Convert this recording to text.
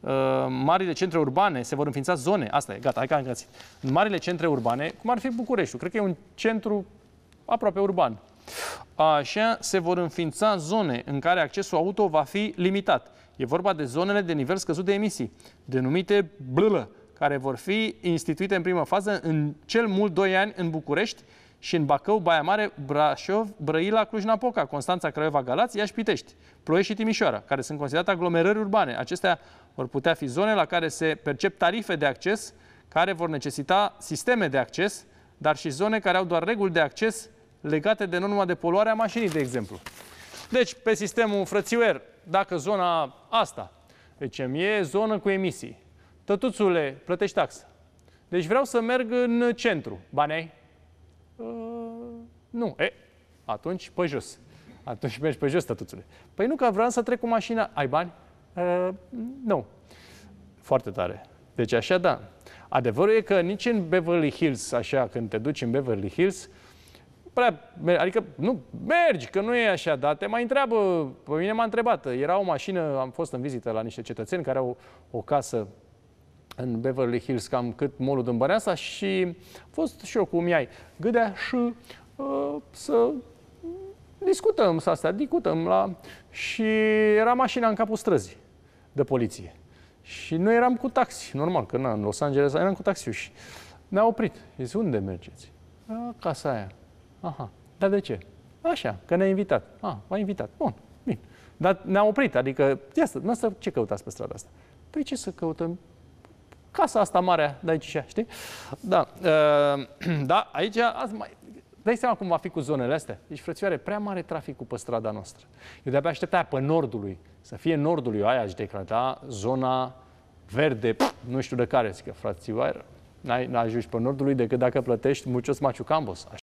Uh, marile centre urbane se vor înființa zone, asta e, gata, hai că am găsit. În marile centre urbane, cum ar fi Bucureștiul, cred că e un centru aproape urban. Așa se vor înființa zone în care accesul auto va fi limitat. E vorba de zonele de nivel scăzut de emisii, denumite blălă, care vor fi instituite în primă fază în cel mult 2 ani în București și în Bacău, Baia Mare, Brașov, Brăila, Cluj-Napoca, Constanța, Craiova, Galați, Iași, Pitești, Ploiești și Timișoara, care sunt considerate aglomerări urbane. Acestea vor putea fi zone la care se percep tarife de acces, care vor necesita sisteme de acces, dar și zone care au doar reguli de acces legate de norma de poluare a mașinii, de exemplu. Deci, pe sistemul frățiuer, dacă zona asta, deci e zonă cu emisii, tătuțule, plătești taxă. Deci vreau să merg în centru. Banei. Uh, nu. E, atunci pe jos. Atunci mergi pe jos, tătuțule. Păi nu, că vreau să trec cu mașina. Ai bani? Uh, nu. Foarte tare. Deci așa da. Adevărul e că nici în Beverly Hills, așa, când te duci în Beverly Hills, prea, adică nu, mergi, că nu e așa, dar te mai întreabă, pe mine m-a întrebat, era o mașină, am fost în vizită la niște cetățeni care au o casă în Beverly Hills, cam cât molul din Băneasa și a fost și eu cu Miai Gâdea și uh, să discutăm să astea, discutăm la... Și era mașina în capul străzii de poliție. Și noi eram cu taxi, normal, că na, în Los Angeles eram cu taxi și ne-a oprit. Zis, unde mergeți? A, casa aia. Aha, dar de ce? Așa, că ne-a invitat. A, v-a invitat. Bun, bine. Dar ne-a oprit, adică, ia să, ce căutați pe strada asta? Păi ce să căutăm? casa asta mare de aici, știi? Da, ehm, da aici azi mai... Dai seama cum va fi cu zonele astea. Deci, frățioare, prea mare traficul pe strada noastră. Eu de-abia aștepta pe nordului, să fie nordului aia, aș declara, da? zona verde, pf, nu știu de care, zic că, frațioare, n-ajungi pe nordului decât dacă plătești mucios maciucambos.